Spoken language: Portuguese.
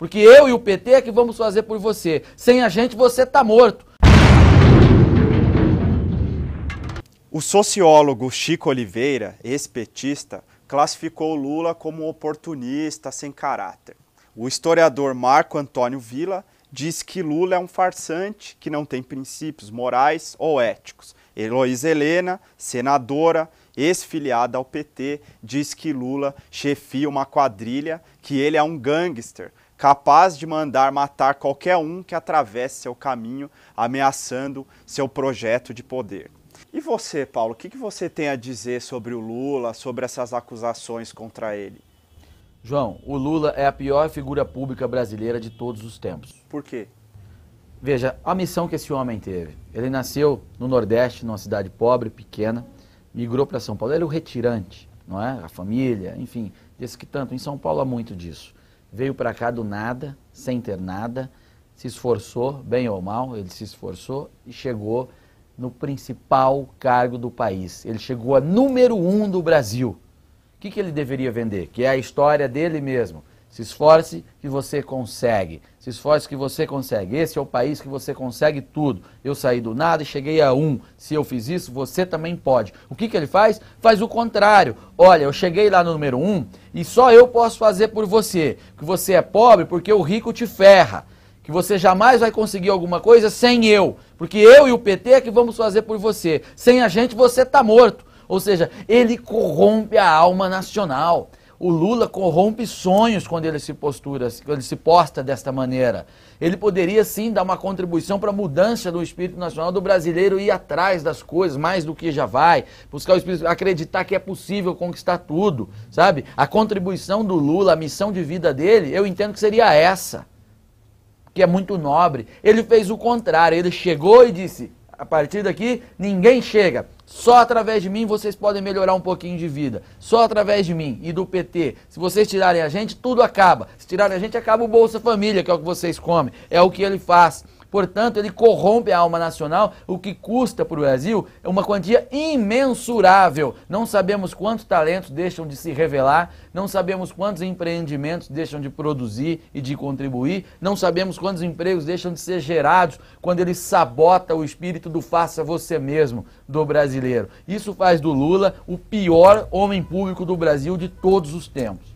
Porque eu e o PT é que vamos fazer por você. Sem a gente, você está morto. O sociólogo Chico Oliveira, ex-petista, classificou Lula como oportunista sem caráter. O historiador Marco Antônio Villa diz que Lula é um farsante que não tem princípios morais ou éticos. Heloísa Helena, senadora, ex-filiada ao PT, diz que Lula chefia uma quadrilha, que ele é um gangster, capaz de mandar matar qualquer um que atravesse seu caminho, ameaçando seu projeto de poder. E você, Paulo, o que, você tem a dizer sobre o Lula, sobre essas acusações contra ele? João, o Lula é a pior figura pública brasileira de todos os tempos. Por quê? Veja, a missão que esse homem teve. Ele nasceu no Nordeste, numa cidade pobre, pequena, migrou para São Paulo. Ele é o retirante, não é? A família, enfim, disse que tanto. Em São Paulo há muito disso veio para cá do nada, sem ter nada, se esforçou, bem ou mal, ele se esforçou e chegou no principal cargo do país. Ele chegou a número um do Brasil. O que, que ele deveria vender? Que é a história dele mesmo. Se esforce que você consegue. Se esforce que você consegue. Esse é o país que você consegue tudo. Eu saí do nada e cheguei a um. Se eu fiz isso, você também pode. O que, que ele faz? Faz o contrário. Olha, eu cheguei lá no número um e só eu posso fazer por você. Que você é pobre porque o rico te ferra. Que você jamais vai conseguir alguma coisa sem eu. Porque eu e o PT é que vamos fazer por você. Sem a gente, você está morto. Ou seja, ele corrompe a alma nacional. O Lula corrompe sonhos quando ele se postura, quando ele se posta desta maneira. Ele poderia sim dar uma contribuição para a mudança do espírito nacional do brasileiro ir atrás das coisas mais do que já vai, buscar o espírito, acreditar que é possível conquistar tudo, sabe? A contribuição do Lula, a missão de vida dele, eu entendo que seria essa, que é muito nobre. Ele fez o contrário, ele chegou e disse: a partir daqui ninguém chega. Só através de mim vocês podem melhorar um pouquinho de vida. Só através de mim e do PT. Se vocês tirarem a gente, tudo acaba. Se tirarem a gente, acaba o Bolsa Família, que é o que vocês comem, é o que ele faz. Portanto, ele corrompe a alma nacional, o que custa para o Brasil é uma quantia imensurável. Não sabemos quantos talentos deixam de se revelar, não sabemos quantos empreendimentos deixam de produzir e de contribuir, não sabemos quantos empregos deixam de ser gerados quando ele sabota o espírito do faça você mesmo do brasileiro. Isso faz do Lula o pior homem público do Brasil de todos os tempos.